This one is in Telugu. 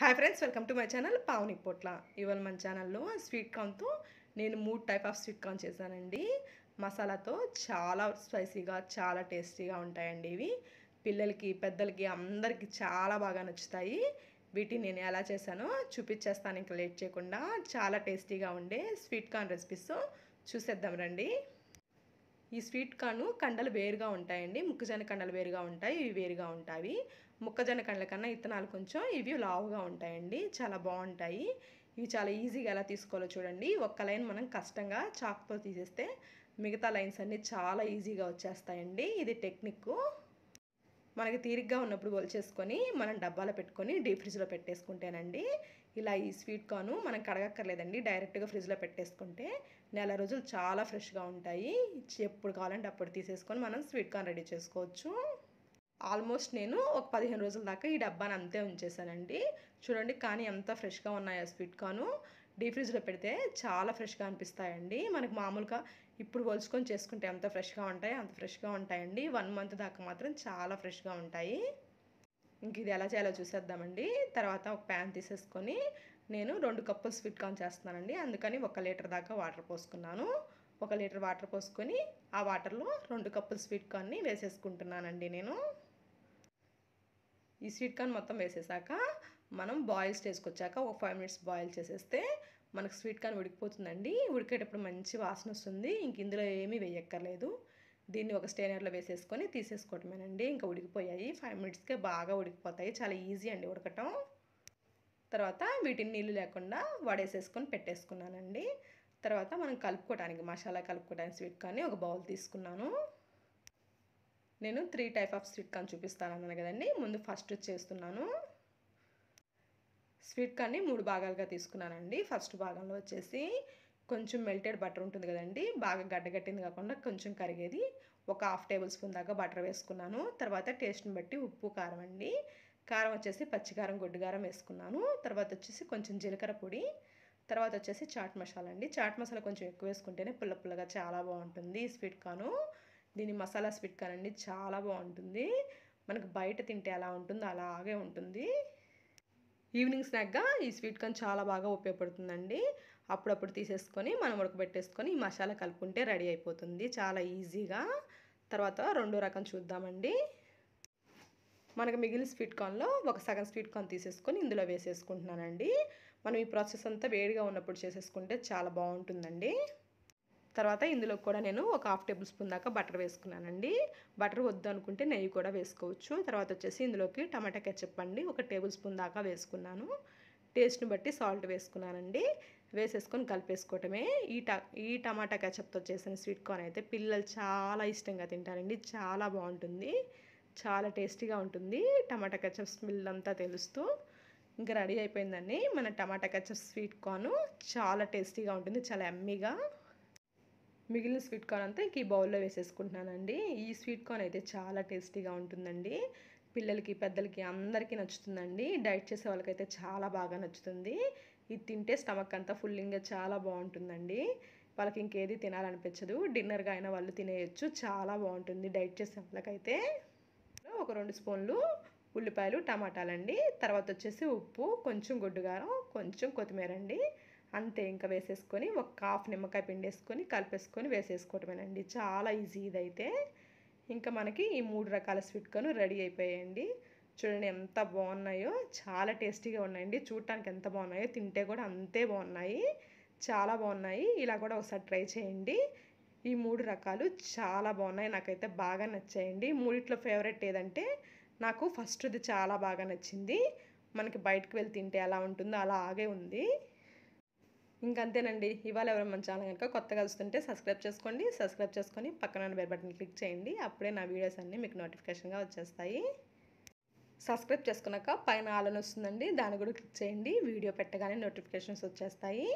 hi friends welcome to my channel పావుని పొట్ల ఇవాళ మన ఛానల్లో స్వీట్ కార్న్తో నేను మూడు టైప్ ఆఫ్ స్వీట్ కార్న్ చేశానండి మసాలాతో చాలా స్పైసీగా చాలా టేస్టీగా ఉంటాయండి ఇవి పిల్లలకి పెద్దలకి అందరికీ చాలా బాగా నచ్చుతాయి వీటిని నేను ఎలా చేశానో చూపించేస్తాను ఇంకా లేట్ చేయకుండా చాలా టేస్టీగా ఉండే స్వీట్ కార్న్ రెసిపీస్ చూసేద్దాం రండి ఈ స్వీట్ కార్న్ కండలు వేరుగా ఉంటాయండి ముక్కజన కండలు వేరుగా ఉంటాయి ఇవి వేరుగా ఉంటాయి మొక్కజొన్న కండల కన్నా ఇత్తనాలు కొంచెం ఇవి లావుగా ఉంటాయండి చాలా బాగుంటాయి ఇవి చాలా ఈజీగా ఎలా తీసుకోవాలో చూడండి ఒక్క లైన్ మనం కష్టంగా చాక్తో తీసేస్తే మిగతా లైన్స్ అన్నీ చాలా ఈజీగా వచ్చేస్తాయండి ఇది టెక్నిక్ మనకి తీరిగ్గా ఉన్నప్పుడు ఒలిచేసుకొని మనం డబ్బాలో పెట్టుకొని డీప్ ఫ్రిడ్జ్లో పెట్టేసుకుంటేనండి ఇలా ఈ స్వీట్ కార్ను మనం కడగక్కర్లేదండి డైరెక్ట్గా ఫ్రిడ్జ్లో పెట్టేసుకుంటే నెల రోజులు చాలా ఫ్రెష్గా ఉంటాయి ఎప్పుడు కావాలంటే అప్పుడు తీసేసుకొని మనం స్వీట్ కార్న్ రెడీ చేసుకోవచ్చు ఆల్మోస్ట్ నేను ఒక పదిహేను రోజుల దాకా ఈ డబ్బాని అంతే ఉంచేసానండి చూడండి కానీ ఎంత ఫ్రెష్గా ఉన్నాయి ఆ స్వీట్ కార్ను డీప్ ఫ్రిడ్జ్లో పెడితే చాలా ఫ్రెష్గా అనిపిస్తాయండి మనకు మామూలుగా ఇప్పుడు పోల్చుకొని చేసుకుంటే ఎంత ఫ్రెష్గా ఉంటాయి అంత ఫ్రెష్గా ఉంటాయండి వన్ మంత్ దాకా మాత్రం చాలా ఫ్రెష్గా ఉంటాయి ఇంక ఇది ఎలా చేయాలో చూసేద్దామండి తర్వాత ఒక ప్యాన్ తీసేసుకొని నేను రెండు కప్పులు స్వీట్ కార్న్ చేస్తున్నానండి అందుకని ఒక లీటర్ దాకా వాటర్ పోసుకున్నాను ఒక లీటర్ వాటర్ పోసుకొని ఆ వాటర్లో రెండు కప్పులు స్వీట్ కార్న్ని వేసేసుకుంటున్నానండి నేను ఈ స్వీట్ కార్న్ మొత్తం వేసేసాక మనం బాయిల్ స్టేజ్కి వచ్చాక ఒక ఫైవ్ మినిట్స్ బాయిల్ చేసేస్తే మనకు స్వీట్ కార్న్ ఉడికిపోతుందండి ఉడికేటప్పుడు మంచి వాసన వస్తుంది ఇంక ఇందులో ఏమీ వేయక్కర్లేదు దీన్ని ఒక స్టేనర్లో వేసేసుకొని తీసేసుకోవటమేనండి ఇంకా ఉడికిపోయాయి ఫైవ్ మినిట్స్కే బాగా ఉడికిపోతాయి చాలా ఈజీ అండి ఉడకటం తర్వాత వీటిని నీళ్ళు లేకుండా వడేసేసుకొని పెట్టేసుకున్నానండి తర్వాత మనం కలుపుకోవడానికి మసాలా కలుపుకోవడానికి స్వీట్ కార్న్ ఒక బౌల్ తీసుకున్నాను నేను three type of sweet corn చూపిస్తాను అన్నాను కదండి ముందు ఫస్ట్ చేస్తున్నాను స్వీట్ కార్న్ని మూడు భాగాలుగా తీసుకున్నానండి ఫస్ట్ భాగంలో వచ్చేసి కొంచెం మెల్టెడ్ బటర్ ఉంటుంది కదండి బాగా గడ్డగట్టింది కాకుండా కొంచెం కరిగేది ఒక హాఫ్ టేబుల్ స్పూన్ దాకా బటర్ వేసుకున్నాను తర్వాత టేస్ట్ని బట్టి ఉప్పు కారం అండి కారం వచ్చేసి పచ్చికారం గొడ్డుగారం వేసుకున్నాను తర్వాత వచ్చేసి కొంచెం జీలకర్ర పొడి తర్వాత వచ్చేసి చాట్ మసాలా అండి చాట్ మసాలా కొంచెం ఎక్కువ వేసుకుంటేనే పుల్ల పుల్లగా చాలా బాగుంటుంది స్వీట్ కాను దీని మసాలా స్వీట్ కాన్ అండి చాలా బాగుంటుంది మనకు బయట తింటే ఎలా ఉంటుందో అలాగే ఉంటుంది ఈవినింగ్ స్నాక్గా ఈ స్వీట్ కార్న్ చాలా బాగా ఉపయోగపడుతుందండి అప్పుడప్పుడు తీసేసుకొని మనం ఉడకబెట్టేసుకొని ఈ మసాలా కలుపుకుంటే రెడీ అయిపోతుంది చాలా ఈజీగా తర్వాత రెండో రకం చూద్దామండి మనకు మిగిలిన స్వీట్ కార్న్లో ఒక సగం స్వీట్ కార్న్ తీసేసుకొని ఇందులో వేసేసుకుంటున్నానండి మనం ఈ ప్రాసెస్ అంతా వేడిగా ఉన్నప్పుడు చేసేసుకుంటే చాలా బాగుంటుందండి తర్వాత ఇందులో కూడా నేను ఒక హాఫ్ టేబుల్ స్పూన్ దాకా బటర్ వేసుకున్నానండి బటర్ వద్దు అనుకుంటే నెయ్యి కూడా వేసుకోవచ్చు తర్వాత వచ్చేసి ఇందులోకి టమాటా కెచ్చప్ అండి ఒక టేబుల్ స్పూన్ దాకా వేసుకున్నాను టేస్ట్ని బట్టి సాల్ట్ వేసుకున్నానండి వేసేసుకొని కలిపేసుకోవటమే ఈ ట ఈ టమాటా కెచప్తో చేసిన స్వీట్ కార్న్ అయితే పిల్లలు చాలా ఇష్టంగా తింటారండి చాలా బాగుంటుంది చాలా టేస్టీగా ఉంటుంది టమాటా కెచప్ స్మెల్ అంతా తెలుస్తూ ఇంకా రెడీ అయిపోయిందండి మన టమాటా కెచప్ స్వీట్ కార్న్ చాలా టేస్టీగా ఉంటుంది చాలా ఎమ్మీగా మిగిలిన స్వీట్ కార్న్ అంతా ఇంక ఈ బౌల్లో వేసేసుకుంటున్నానండి ఈ స్వీట్ కార్న్ అయితే చాలా టేస్టీగా ఉంటుందండి పిల్లలకి పెద్దలకి అందరికీ నచ్చుతుందండి డైట్ చేసే వాళ్ళకైతే చాలా బాగా నచ్చుతుంది ఇది తింటే స్టమక్ అంతా ఫుల్లింగ్గా చాలా బాగుంటుందండి వాళ్ళకి ఇంకేది తినాలనిపించదు డిన్నర్గా అయినా వాళ్ళు తినేయచ్చు చాలా బాగుంటుంది డైట్ చేసే వాళ్ళకైతే ఒక రెండు స్పూన్లు ఉల్లిపాయలు టమాటాలండి తర్వాత వచ్చేసి ఉప్పు కొంచెం గుడ్డుగారం కొంచెం కొత్తిమీర అండి అంతే ఇంకా వేసేసుకొని ఒక హాఫ్ నిమ్మకాయ పిండి వేసుకొని కలిపేసుకొని వేసేసుకోవటమేనండి చాలా ఈజీ ఇదైతే ఇంకా మనకి ఈ మూడు రకాల స్వీట్కొని రెడీ అయిపోయాయండి చూడండి ఎంత బాగున్నాయో చాలా టేస్టీగా ఉన్నాయండి చూడటానికి ఎంత బాగున్నాయో తింటే కూడా అంతే బాగున్నాయి చాలా బాగున్నాయి ఇలా కూడా ఒకసారి ట్రై చేయండి ఈ మూడు రకాలు చాలా బాగున్నాయి నాకైతే బాగా నచ్చాయండి మూడిట్లో ఫేవరెట్ ఏదంటే నాకు ఫస్ట్ది చాలా బాగా నచ్చింది మనకి బయటకు వెళ్ళి తింటే ఎలా ఉంటుందో అలాగే ఉంది ఇంకంతేనండి ఇవాళ ఎవరైనా మన ఛానల్ కనుక కొత్తగా కలుస్తుంటే సబ్స్క్రైబ్ చేసుకోండి సబ్స్క్రైబ్ చేసుకొని పక్కన బెల్ బటన్ క్లిక్ చేయండి అప్పుడే నా వీడియోస్ అన్నీ మీకు నోటిఫికేషన్గా వచ్చేస్తాయి సబ్స్క్రైబ్ చేసుకున్నాక పైన ఆలన్ వస్తుందండి దాన్ని కూడా క్లిక్ చేయండి వీడియో పెట్టగానే నోటిఫికేషన్స్ వచ్చేస్తాయి